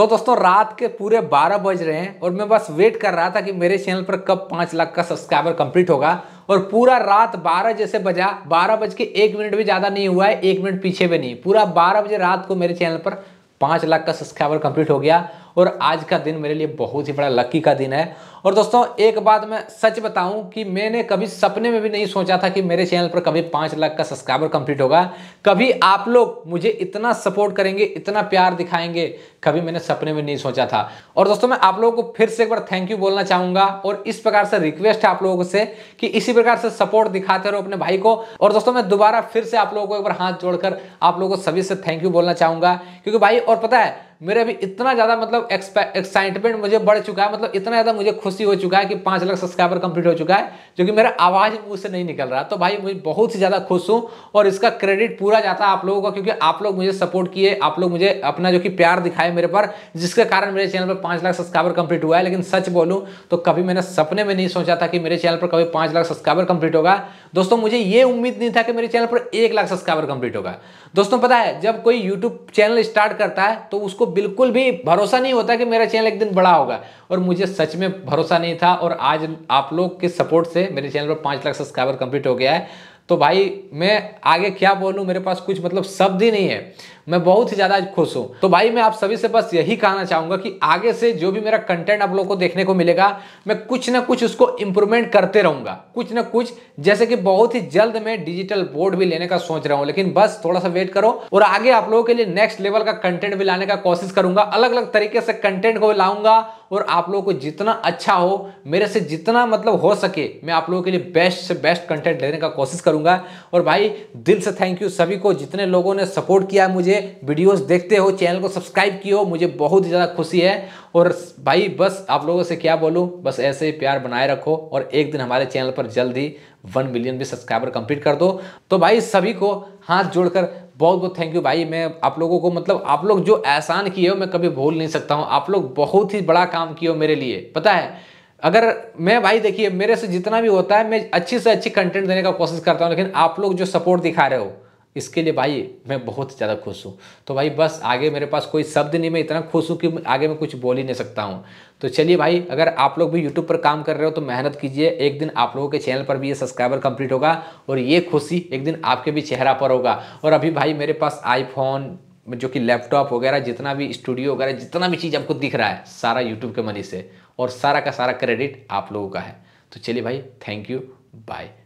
तो दोस्तों रात के पूरे 12 बज रहे हैं और मैं बस वेट कर रहा था कि मेरे चैनल पर कब 5 लाख का सब्सक्राइबर कंप्लीट होगा और पूरा रात 12 जैसे बजा 12 बज के एक मिनट भी ज़्यादा नहीं हुआ है एक मिनट पीछे भी नहीं पूरा 12 बजे रात को मेरे चैनल पर 5 लाख का सब्सक्राइबर कंप्लीट हो गया और आज का दिन मेरे लिए बहुत ही बड़ा लकी का दिन है और दोस्तों एक बात मैं सच बताऊं कि मैंने कभी सपने में भी नहीं सोचा था कि मेरे चैनल पर कभी पाँच लाख का सब्सक्राइबर कंप्लीट होगा कभी आप लोग मुझे इतना सपोर्ट करेंगे इतना प्यार दिखाएंगे कभी मैंने सपने में नहीं सोचा था और दोस्तों मैं आप लोगों को फिर से एक बार थैंक यू बोलना चाहूँगा और इस प्रकार से रिक्वेस्ट है आप लोगों से कि इसी प्रकार से सपोर्ट दिखाते रहो अपने भाई को और दोस्तों मैं दोबारा फिर से आप लोगों को एक बार हाथ जोड़कर आप लोगों को सभी से थैंक यू बोलना चाहूँगा क्योंकि भाई और पता है मेरे अभी इतना ज़्यादा मतलब एक्साइटमेंट मुझे बढ़ चुका है मतलब इतना ज़्यादा मुझे खुशी हो चुका है कि पाँच लाख सब्सक्राइबर कंप्लीट हो चुका है जो कि मेरा आवाज़ मुझसे से नहीं निकल रहा तो भाई मुझे बहुत ही ज़्यादा खुश हूँ और इसका क्रेडिट पूरा जाता है आप लोगों का क्योंकि आप लोग मुझे सपोर्ट किए आप लोग मुझे अपना जो कि प्यार दिखाए मेरे पर जिसके कारण मेरे चैनल पर पाँच लाख सब्सक्राइबर कंप्लीट हुआ है लेकिन सच बोलूँ तो कभी मैंने सपने में नहीं सोचा था कि मेरे चैनल पर कभी पाँच लाख सब्सक्राइबर कंप्लीट होगा दोस्तों मुझे ये उम्मीद नहीं था कि मेरे चैनल पर एक लाख सब्सक्राइबर कंप्लीट होगा दोस्तों पता है जब कोई यूट्यूब चैनल स्टार्ट करता है तो उसको बिल्कुल भी भरोसा नहीं होता कि मेरा चैनल एक दिन बड़ा होगा और मुझे सच में भरोसा नहीं था और आज आप लोग के सपोर्ट से मेरे चैनल पर पाँच लाख सब्सक्राइबर कंप्लीट हो गया है तो भाई मैं आगे क्या बोलूँ मेरे पास कुछ मतलब शब्द ही नहीं है मैं बहुत ही ज़्यादा खुश हूँ तो भाई मैं आप सभी से बस यही कहना चाहूँगा कि आगे से जो भी मेरा कंटेंट आप लोगों को देखने को मिलेगा मैं कुछ ना कुछ उसको इम्प्रूवमेंट करते रहूँगा कुछ ना कुछ जैसे कि बहुत ही जल्द मैं डिजिटल बोर्ड भी लेने का सोच रहा हूँ लेकिन बस थोड़ा सा वेट करो और आगे आप लोगों के लिए नेक्स्ट लेवल का कंटेंट भी लाने का कोशिश करूंगा अलग अलग तरीके से कंटेंट को लाऊंगा और आप लोगों को जितना अच्छा हो मेरे से जितना मतलब हो सके मैं आप लोगों के लिए बेस्ट से बेस्ट कंटेंट देने का कोशिश करूंगा और भाई दिल से थैंक यू सभी को जितने लोगों ने सपोर्ट किया मुझे वीडियोस देखते हो चैनल को सब्सक्राइब किए हो मुझे बहुत ही ज़्यादा खुशी है और भाई बस आप लोगों से क्या बोलूँ बस ऐसे ही प्यार बनाए रखो और एक दिन हमारे चैनल पर जल्द ही वन मिलियन भी सब्सक्राइबर कंप्लीट कर दो तो भाई सभी को हाथ जोड़कर बहुत बहुत थैंक यू भाई मैं आप लोगों को मतलब आप लोग जो एहसान किए हो मैं कभी भूल नहीं सकता हूँ आप लोग बहुत ही बड़ा काम किए हो मेरे लिए पता है अगर मैं भाई देखिए मेरे से जितना भी होता है मैं अच्छी से अच्छी कंटेंट देने का कोशिश करता हूँ लेकिन आप लोग जो सपोर्ट दिखा रहे हो इसके लिए भाई मैं बहुत ज़्यादा खुश हूँ तो भाई बस आगे मेरे पास कोई शब्द नहीं मैं इतना खुश हूँ कि आगे मैं कुछ बोल ही नहीं सकता हूँ तो चलिए भाई अगर आप लोग भी यूट्यूब पर काम कर रहे हो तो मेहनत कीजिए एक दिन आप लोगों के चैनल पर भी ये सब्सक्राइबर कंप्लीट होगा और ये खुशी एक दिन आपके भी चेहरा पर होगा और अभी भाई मेरे पास आईफोन जो कि लैपटॉप वगैरह जितना भी स्टूडियो वगैरह जितना भी चीज़ आपको दिख रहा है सारा यूट्यूब के मनी से और सारा का सारा क्रेडिट आप लोगों का है तो चलिए भाई थैंक यू बाय